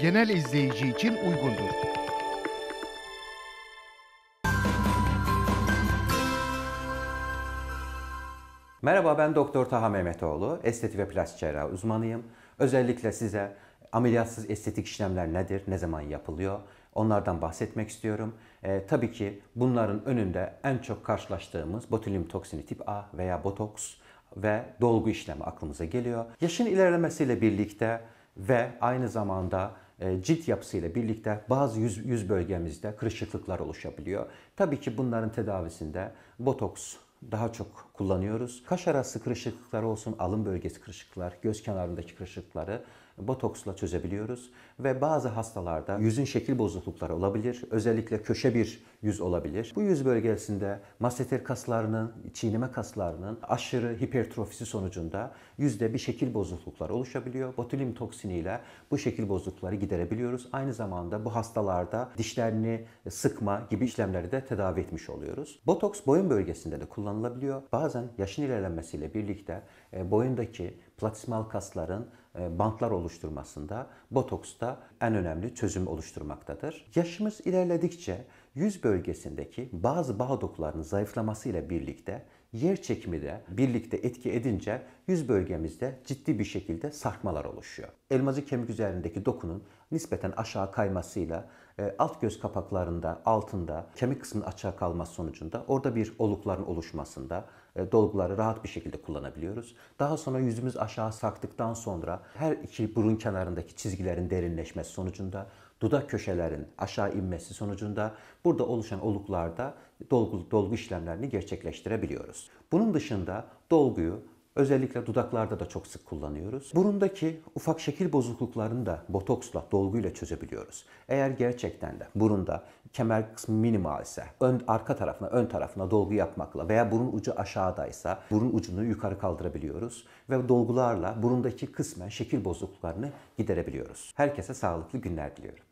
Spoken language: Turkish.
genel izleyici için uygundur. Merhaba ben Doktor Taha Mehmetoğlu. Estetik ve plastik cerrahi uzmanıyım. Özellikle size ameliyatsız estetik işlemler nedir, ne zaman yapılıyor, Onlardan bahsetmek istiyorum. E, tabii ki bunların önünde en çok karşılaştığımız botulinum toksini tip A veya botoks ve dolgu işlemi aklımıza geliyor. Yaşın ilerlemesiyle birlikte ve aynı zamanda e, cilt yapısıyla birlikte bazı yüz, yüz bölgemizde kırışıklıklar oluşabiliyor. Tabii ki bunların tedavisinde botoks daha çok kullanıyoruz. Kaş arası kırışıklıklar olsun, alın bölgesi kırışıklıklar, göz kenarındaki kırışıklıkları botoksla çözebiliyoruz. Ve bazı hastalarda yüzün şekil bozuklukları olabilir. Özellikle köşe bir yüz olabilir. Bu yüz bölgesinde masseter kaslarının, çiğneme kaslarının aşırı hipertrofisi sonucunda yüzde bir şekil bozuklukları oluşabiliyor. Botulinum toksiniyle bu şekil bozuklukları giderebiliyoruz. Aynı zamanda bu hastalarda dişlerini sıkma gibi işlemleri de tedavi etmiş oluyoruz. Botoks boyun bölgesinde de kullanılabiliyor. Bazı bazen yaşın ilerlemesiyle birlikte e, boyundaki platizmal kasların e, bantlar oluşturmasında da en önemli çözüm oluşturmaktadır. Yaşımız ilerledikçe yüz bölgesindeki bazı bağ dokularının zayıflamasıyla birlikte yer çekimi de birlikte etki edince yüz bölgemizde ciddi bir şekilde sarkmalar oluşuyor. Elmacık kemik üzerindeki dokunun nispeten aşağı kaymasıyla e, alt göz kapaklarında, altında kemik kısmının açığa kalması sonucunda orada bir olukların oluşmasında e, dolguları rahat bir şekilde kullanabiliyoruz. Daha sonra yüzümüz aşağı saktıktan sonra her iki burun kenarındaki çizgilerin derinleşmesi sonucunda dudak köşelerin aşağı inmesi sonucunda burada oluşan oluklarda dolgu, dolgu işlemlerini gerçekleştirebiliyoruz. Bunun dışında dolguyu Özellikle dudaklarda da çok sık kullanıyoruz. Burundaki ufak şekil bozukluklarını da botoksla, dolguyla çözebiliyoruz. Eğer gerçekten de burunda kemer kısmı minimal ise, ön, arka tarafına, ön tarafına dolgu yapmakla veya burun ucu aşağıdaysa burun ucunu yukarı kaldırabiliyoruz ve dolgularla burundaki kısmen şekil bozukluklarını giderebiliyoruz. Herkese sağlıklı günler diliyorum.